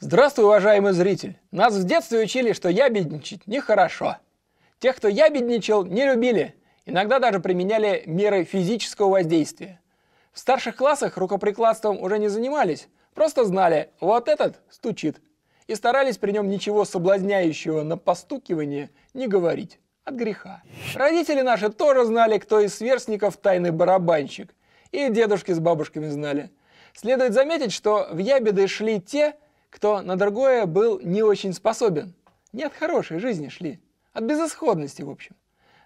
Здравствуй, уважаемый зритель! Нас в детстве учили, что ябедничать нехорошо. Тех, кто ябедничал, не любили. Иногда даже применяли меры физического воздействия. В старших классах рукоприкладством уже не занимались, просто знали, вот этот стучит. И старались при нем ничего соблазняющего на постукивание не говорить. От греха. Родители наши тоже знали, кто из сверстников тайный барабанщик. И дедушки с бабушками знали. Следует заметить, что в ябеды шли те, кто на другое был не очень способен. Не от хорошей жизни шли, от безысходности, в общем.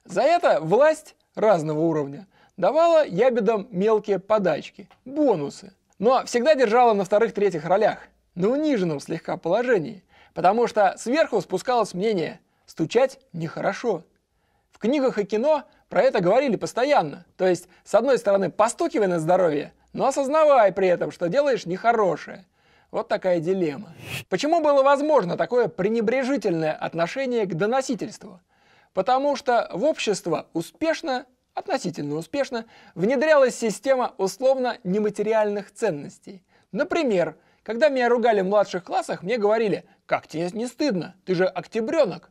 За это власть разного уровня давала ябедам мелкие подачки, бонусы, но всегда держала на вторых-третьих ролях, на униженном слегка положении, потому что сверху спускалось мнение «стучать нехорошо». В книгах и кино про это говорили постоянно, то есть, с одной стороны, постукивай на здоровье, но осознавай при этом, что делаешь нехорошее – вот такая дилемма. Почему было возможно такое пренебрежительное отношение к доносительству? Потому что в общество успешно, относительно успешно, внедрялась система условно нематериальных ценностей. Например, когда меня ругали в младших классах, мне говорили «Как тебе не стыдно? Ты же октябренок!»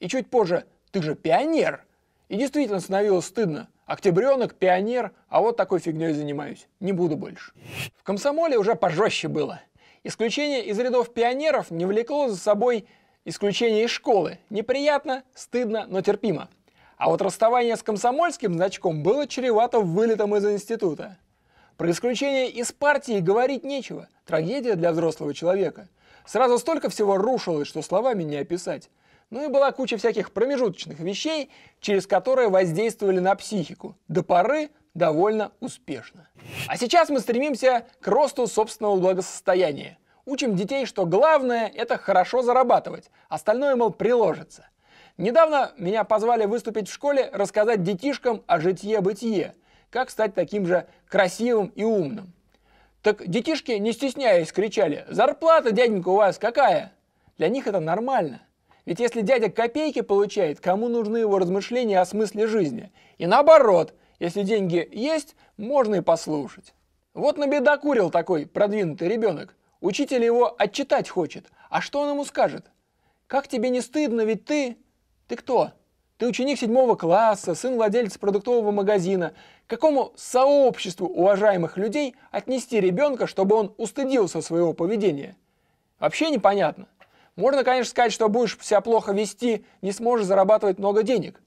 И чуть позже «Ты же пионер!» И действительно становилось стыдно. Октябренок, пионер, а вот такой фигней занимаюсь. Не буду больше. В комсомоле уже пожестче было – Исключение из рядов пионеров не влекло за собой исключение из школы. Неприятно, стыдно, но терпимо. А вот расставание с комсомольским значком было чревато вылетом из института. Про исключение из партии говорить нечего. Трагедия для взрослого человека. Сразу столько всего рушилось, что словами не описать. Ну и была куча всяких промежуточных вещей, через которые воздействовали на психику. До поры довольно успешно. А сейчас мы стремимся к росту собственного благосостояния. Учим детей, что главное – это хорошо зарабатывать, остальное, мол, приложится. Недавно меня позвали выступить в школе, рассказать детишкам о житье-бытие, как стать таким же красивым и умным. Так детишки, не стесняясь, кричали «Зарплата, дяденька, у вас какая?» Для них это нормально – ведь если дядя копейки получает, кому нужны его размышления о смысле жизни? И наоборот, если деньги есть, можно и послушать. Вот набедокурил такой продвинутый ребенок. Учитель его отчитать хочет. А что он ему скажет? Как тебе не стыдно, ведь ты... Ты кто? Ты ученик седьмого класса, сын владельца продуктового магазина. К какому сообществу уважаемых людей отнести ребенка, чтобы он устыдился своего поведения? Вообще непонятно. Можно, конечно, сказать, что будешь себя плохо вести, не сможешь зарабатывать много денег.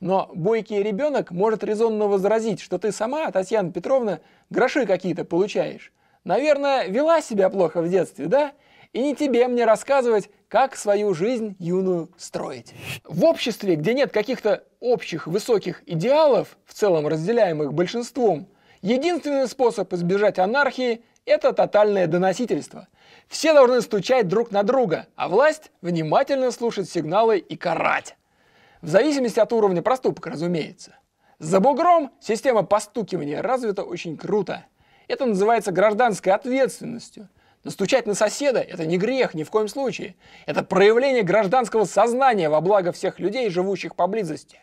Но бойкий ребенок может резонно возразить, что ты сама, Татьяна Петровна, гроши какие-то получаешь. Наверное, вела себя плохо в детстве, да? И не тебе мне рассказывать, как свою жизнь юную строить. В обществе, где нет каких-то общих высоких идеалов, в целом разделяемых большинством, единственный способ избежать анархии – это тотальное доносительство. Все должны стучать друг на друга, а власть внимательно слушать сигналы и карать. В зависимости от уровня проступка, разумеется. За бугром система постукивания развита очень круто. Это называется гражданской ответственностью. Настучать на соседа – это не грех ни в коем случае. Это проявление гражданского сознания во благо всех людей, живущих поблизости.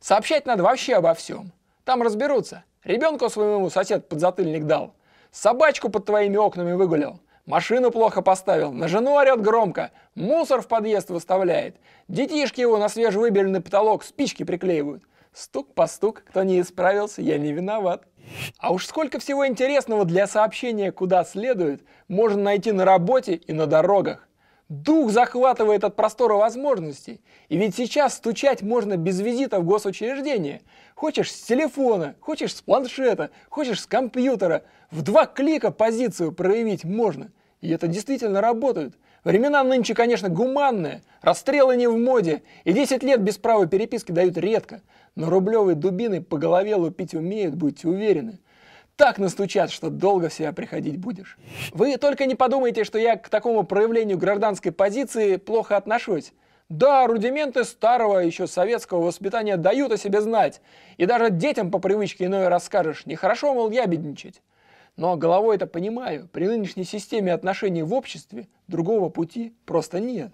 Сообщать надо вообще обо всем. Там разберутся. Ребенку своему сосед подзатыльник дал. Собачку под твоими окнами выгулял. Машину плохо поставил, на жену орет громко, мусор в подъезд выставляет. Детишки его на свежевыбеленный потолок спички приклеивают. Стук по стук, кто не исправился, я не виноват. А уж сколько всего интересного для сообщения куда следует можно найти на работе и на дорогах. Дух захватывает от простора возможностей. И ведь сейчас стучать можно без визита в госучреждение. Хочешь с телефона, хочешь с планшета, хочешь с компьютера. В два клика позицию проявить можно. И это действительно работает. Времена нынче, конечно, гуманные, расстрелы не в моде, и 10 лет без права переписки дают редко. Но рублевые дубины по голове лупить умеют, будьте уверены так настучат, что долго в себя приходить будешь. Вы только не подумайте, что я к такому проявлению гражданской позиции плохо отношусь. Да, рудименты старого еще советского воспитания дают о себе знать. И даже детям по привычке иной иное расскажешь. Нехорошо, мол, ябедничать. Но головой это понимаю. При нынешней системе отношений в обществе другого пути просто нет.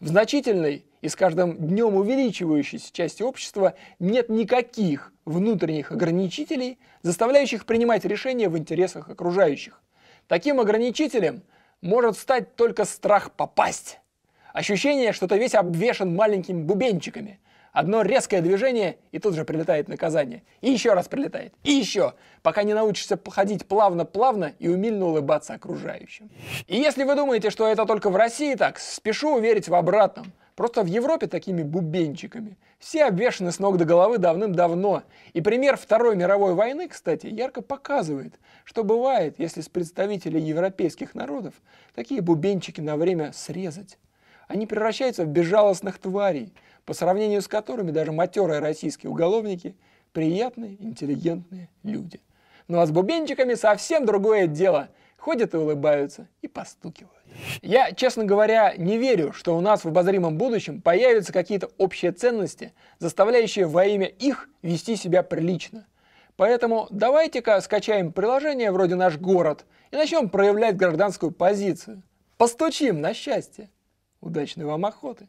В значительной и с каждым днем увеличивающейся части общества нет никаких внутренних ограничителей, заставляющих принимать решения в интересах окружающих. Таким ограничителем может стать только страх попасть. Ощущение, что ты весь обвешен маленькими бубенчиками. Одно резкое движение, и тут же прилетает наказание. И еще раз прилетает. И еще. Пока не научишься походить плавно-плавно и умильно улыбаться окружающим. И если вы думаете, что это только в России так, спешу уверить в обратном. Просто в Европе такими бубенчиками. Все обвешаны с ног до головы давным-давно. И пример Второй мировой войны, кстати, ярко показывает, что бывает, если с представителей европейских народов такие бубенчики на время срезать. Они превращаются в безжалостных тварей, по сравнению с которыми даже матерые российские уголовники – приятные, интеллигентные люди. Ну а с бубенчиками совсем другое дело – ходят и улыбаются, и постукивают. Я, честно говоря, не верю, что у нас в обозримом будущем появятся какие-то общие ценности, заставляющие во имя их вести себя прилично. Поэтому давайте-ка скачаем приложение вроде «Наш город» и начнем проявлять гражданскую позицию. Постучим на счастье. Удачной вам охоты!